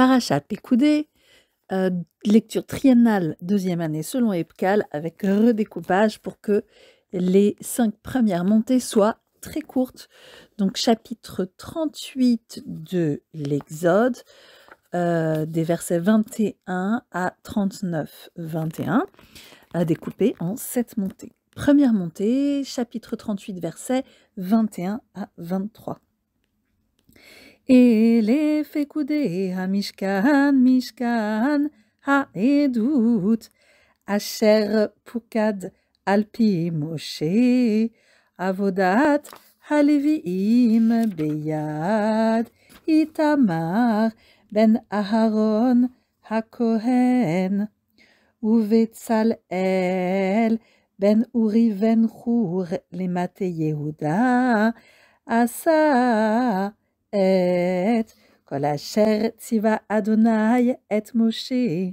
Parachat Pécoudé, euh, lecture triennale deuxième année selon EPCAL avec redécoupage pour que les cinq premières montées soient très courtes. Donc chapitre 38 de l'Exode, euh, des versets 21 à 39, 21, à découper en sept montées. Première montée, chapitre 38, versets 21 à 23. Elef Hamishkan, Mishkan, Haedut, Asher Pukad Alpi Moshe, Avodat halivim Beyad, Itamar Ben Aharon Hakohen, el Ben Uri Ben le Lemate Yehuda, Asa et, Kola Adonai va et moshe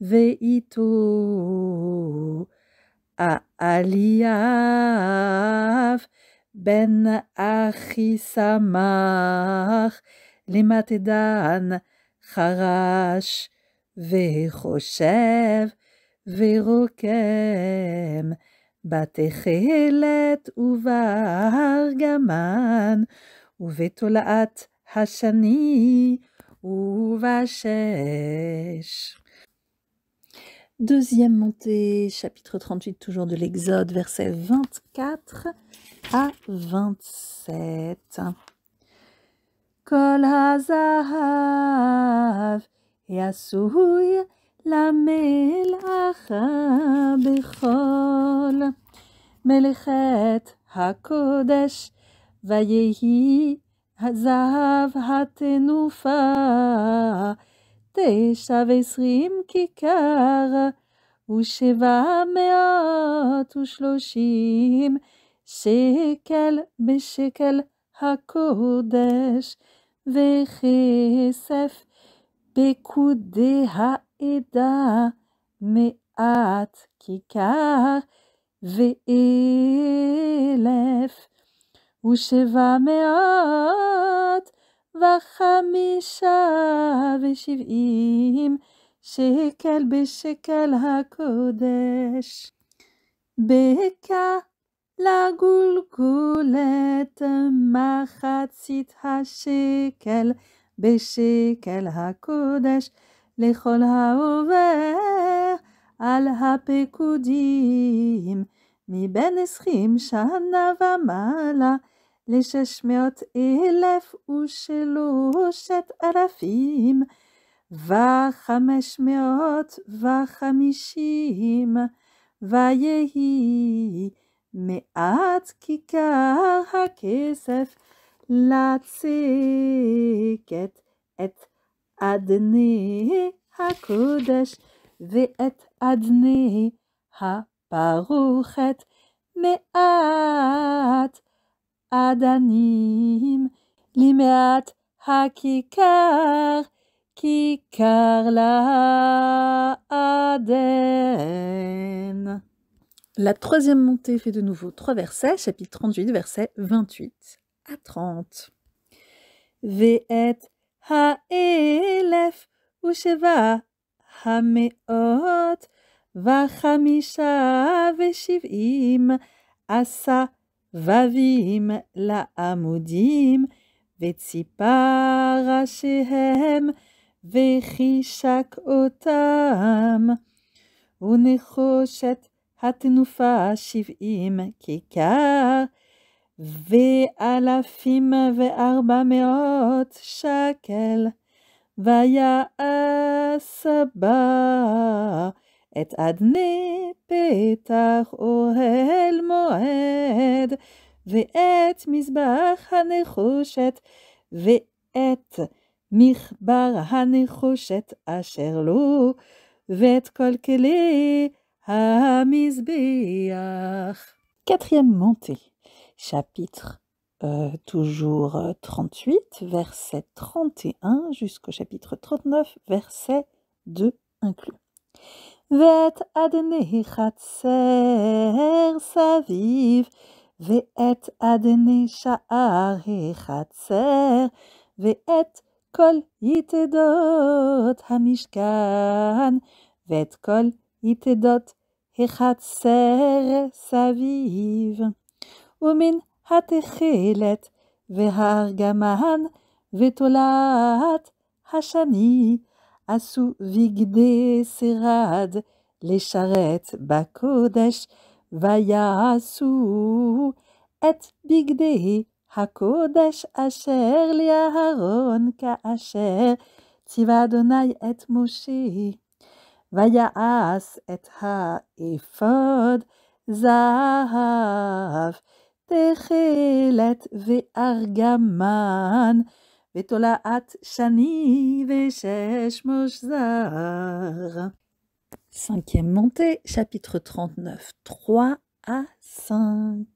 veitou a Aliav, Ben Achisamar, les Kharash harash Verokem. Veirokem, Batechelet, ou argaman u ou ובשש. Deuxième montée, chapitre 38, toujours de l'Exode, versets 24 à 27. Kol hazahav yasuy la bechol melechet hakodesh Va yehi zav ha tenufa kikar u me'at u shloshim shekel be hakodesh ha kodesh eda me'at kikar ve'elef ושבע מאות וחמישה ושבעים שקל בשקל הקודש. בקע לגולגולת מחצית השקל בשקל הקודש לכל העובר על הפקודים. Miben esrim, shana va mala, les cheshmeot, u'shelo arafim, va chameshmeot, va chamishim, va me et adne, hakodesh veet ve adne, ha. Paruchet me'at adanim limeat hakikar kikar la aden. La troisième montée fait de nouveau trois versets, chapitre 38, verset 28 à 30. Ve'et ha'elef usheva ha'meot Va hamisha asa vavim la amudim ve shem rachem ve chishak utam u hatnufa shivim Kikar, ve alafim ve shakel vaya asaba. Et adne petach ohel moed, ve et misbach hanechoshet, ve et michbar hanechoshet asher lo, ve et kolkele ha misbeach. Quatrième montée, chapitre euh, toujours 38, euh, verset 31 jusqu'au chapitre 39, verset 2 inclus. Vet Adene Hikhat Saviv, Vet Adene Shahar Vet Kol Itedot Hamishkan, Vet Kol Itedot Hikhat Saviv Umin Hatechilet, Vihar Gamahan, Vetulat Hashani. Asu vigde serad, les charrettes bakodesh, vaya asu et bigde hakodesh asher aharon ka asher, tivadonai et moshe, vaya as et ha ephod, zahav, techelet ve'argaman, Vetolaat Shani Veshesh 5 Cinquième montée, chapitre 39, 3 à 5.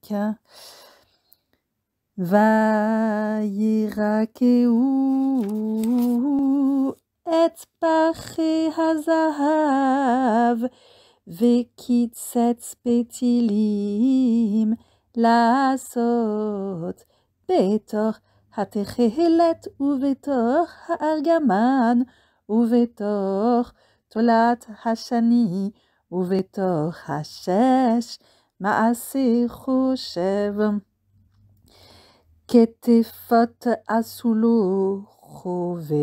Vayirakeu et paché hazahav spétilim la lasot Pétor, התכלת ובתוך הארגמן, ובתוך תולעת השני, ובתוך השש, מעשי חושב. כתפות עשו לו חוברות,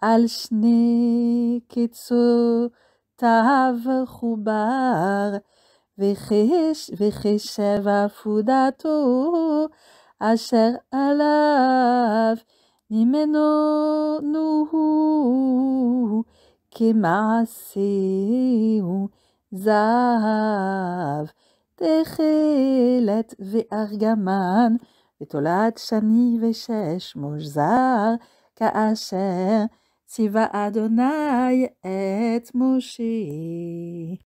על שני קיצותיו חובר. וכשב עפודתו אשר עליו ממנו נוהו כמעשהו זהב תכלת וארגמן ותולעת שני ושש מוזר כאשר ציווה אדוני את משה.